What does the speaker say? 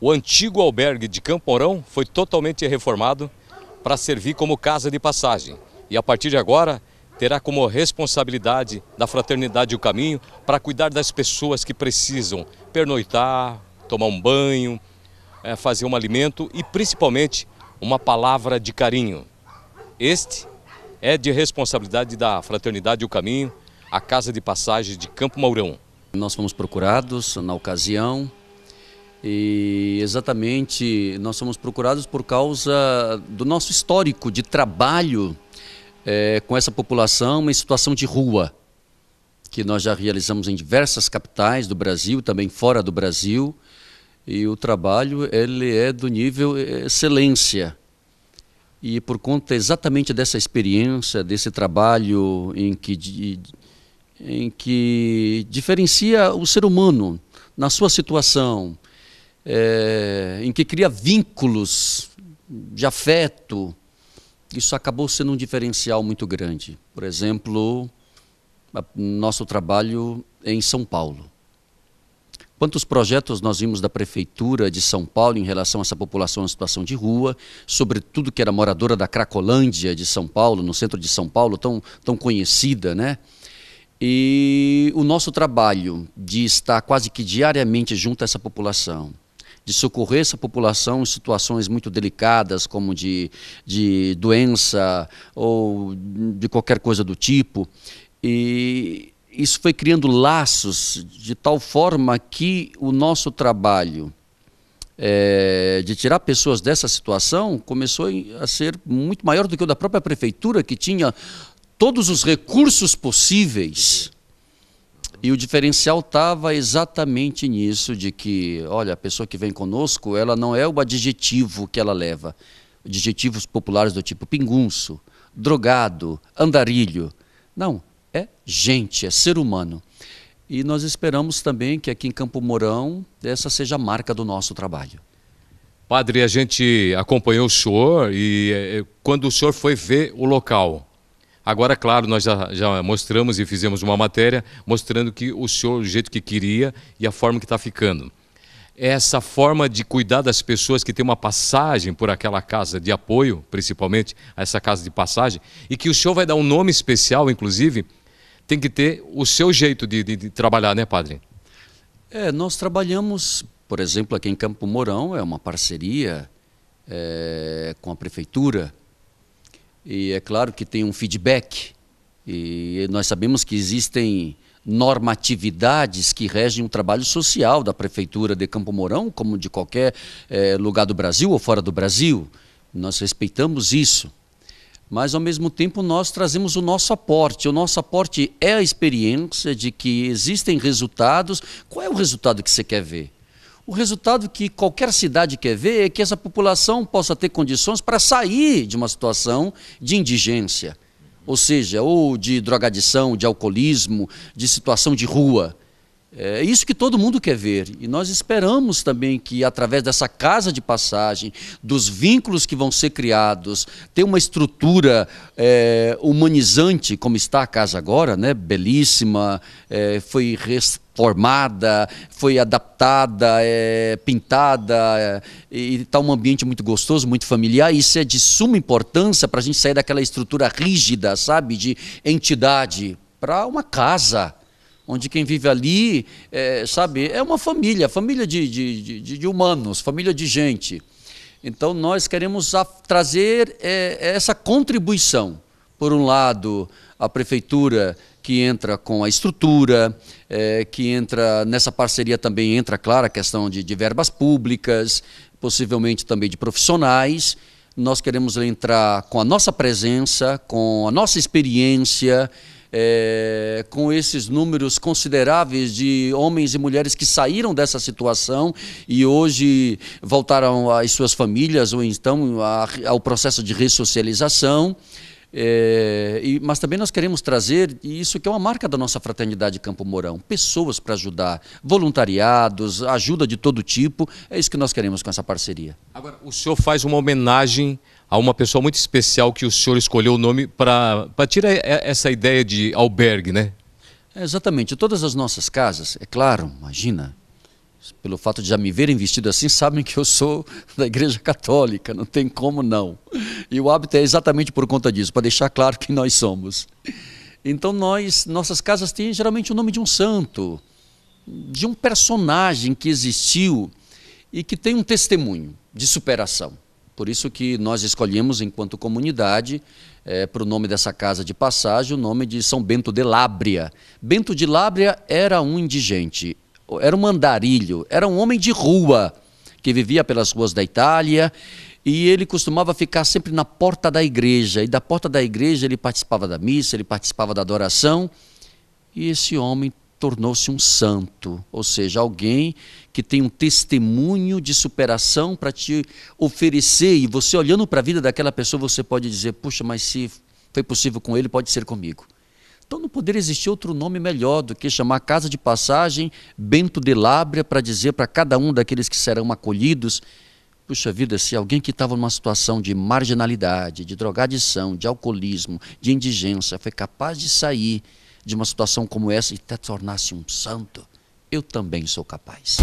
O antigo albergue de Camporão foi totalmente reformado para servir como casa de passagem. E a partir de agora, terá como responsabilidade da Fraternidade o Caminho para cuidar das pessoas que precisam pernoitar, tomar um banho, eh, fazer um alimento e principalmente uma palavra de carinho. Este é de responsabilidade da Fraternidade o Caminho, a casa de passagem de Campo Mourão. Nós fomos procurados na ocasião e exatamente nós somos procurados por causa do nosso histórico de trabalho é, com essa população em situação de rua, que nós já realizamos em diversas capitais do Brasil, também fora do Brasil, e o trabalho ele é do nível é, excelência. E por conta exatamente dessa experiência, desse trabalho em que, em que diferencia o ser humano na sua situação, é, em que cria vínculos de afeto, isso acabou sendo um diferencial muito grande. Por exemplo, nosso trabalho em São Paulo. Quantos projetos nós vimos da Prefeitura de São Paulo em relação a essa população em situação de rua, sobretudo que era moradora da Cracolândia de São Paulo, no centro de São Paulo, tão, tão conhecida, né? E o nosso trabalho de estar quase que diariamente junto a essa população, de socorrer essa população em situações muito delicadas, como de, de doença ou de qualquer coisa do tipo. E isso foi criando laços de tal forma que o nosso trabalho é, de tirar pessoas dessa situação começou a ser muito maior do que o da própria prefeitura, que tinha todos os recursos possíveis e o diferencial estava exatamente nisso, de que, olha, a pessoa que vem conosco, ela não é o adjetivo que ela leva. Adjetivos populares do tipo pingunço, drogado, andarilho. Não, é gente, é ser humano. E nós esperamos também que aqui em Campo Mourão essa seja a marca do nosso trabalho. Padre, a gente acompanhou o senhor e eh, quando o senhor foi ver o local, Agora, claro, nós já, já, mostramos e fizemos uma matéria mostrando que o senhor, do jeito que queria e a forma que está ficando. Essa forma de cuidar das pessoas que têm uma passagem por aquela casa de apoio, principalmente, essa casa de passagem, e que o senhor vai dar um nome especial, inclusive, tem que ter o seu jeito de, de, de trabalhar, né, padre? É, nós trabalhamos, por exemplo, aqui em Campo Mourão, é uma parceria é, com a prefeitura, e é claro que tem um feedback. E nós sabemos que existem normatividades que regem o trabalho social da Prefeitura de Campo Mourão, como de qualquer é, lugar do Brasil ou fora do Brasil. Nós respeitamos isso. Mas, ao mesmo tempo, nós trazemos o nosso aporte. O nosso aporte é a experiência de que existem resultados. Qual é o resultado que você quer ver? O resultado que qualquer cidade quer ver é que essa população possa ter condições para sair de uma situação de indigência, ou seja, ou de drogadição, de alcoolismo, de situação de rua. É isso que todo mundo quer ver. E nós esperamos também que, através dessa casa de passagem, dos vínculos que vão ser criados, ter uma estrutura é, humanizante, como está a casa agora, né? belíssima, é, foi reformada, foi adaptada, é, pintada, é, e está um ambiente muito gostoso, muito familiar. Isso é de suma importância para a gente sair daquela estrutura rígida, sabe, de entidade, para uma casa onde quem vive ali, é, sabe, é uma família, família de, de, de, de humanos, família de gente. Então nós queremos a, trazer é, essa contribuição. Por um lado, a prefeitura que entra com a estrutura, é, que entra nessa parceria também entra, claro, a questão de, de verbas públicas, possivelmente também de profissionais. Nós queremos entrar com a nossa presença, com a nossa experiência, é, com esses números consideráveis de homens e mulheres que saíram dessa situação e hoje voltaram às suas famílias ou então a, ao processo de ressocialização. É, e, mas também nós queremos trazer, e isso que é uma marca da nossa fraternidade Campo Mourão, pessoas para ajudar, voluntariados, ajuda de todo tipo, é isso que nós queremos com essa parceria. Agora, o senhor faz uma homenagem a uma pessoa muito especial que o senhor escolheu o nome para tirar essa ideia de albergue, né? É, exatamente. Todas as nossas casas, é claro, imagina, pelo fato de já me verem vestido assim, sabem que eu sou da Igreja Católica, não tem como não. E o hábito é exatamente por conta disso, para deixar claro quem nós somos. Então nós, nossas casas têm geralmente o nome de um santo, de um personagem que existiu e que tem um testemunho de superação. Por isso que nós escolhemos, enquanto comunidade, é, para o nome dessa casa de passagem, o nome de São Bento de Lábria. Bento de Lábria era um indigente, era um andarilho, era um homem de rua que vivia pelas ruas da Itália e ele costumava ficar sempre na porta da igreja. E da porta da igreja ele participava da missa, ele participava da adoração. E esse homem tornou-se um santo, ou seja, alguém que tem um testemunho de superação para te oferecer. E você olhando para a vida daquela pessoa, você pode dizer: puxa, mas se foi possível com ele, pode ser comigo. Então não poderia existir outro nome melhor do que chamar Casa de Passagem Bento de Lábria para dizer para cada um daqueles que serão acolhidos Puxa vida, se alguém que estava numa situação de marginalidade, de drogadição, de alcoolismo, de indigência, foi capaz de sair de uma situação como essa e até tornar-se um santo, eu também sou capaz.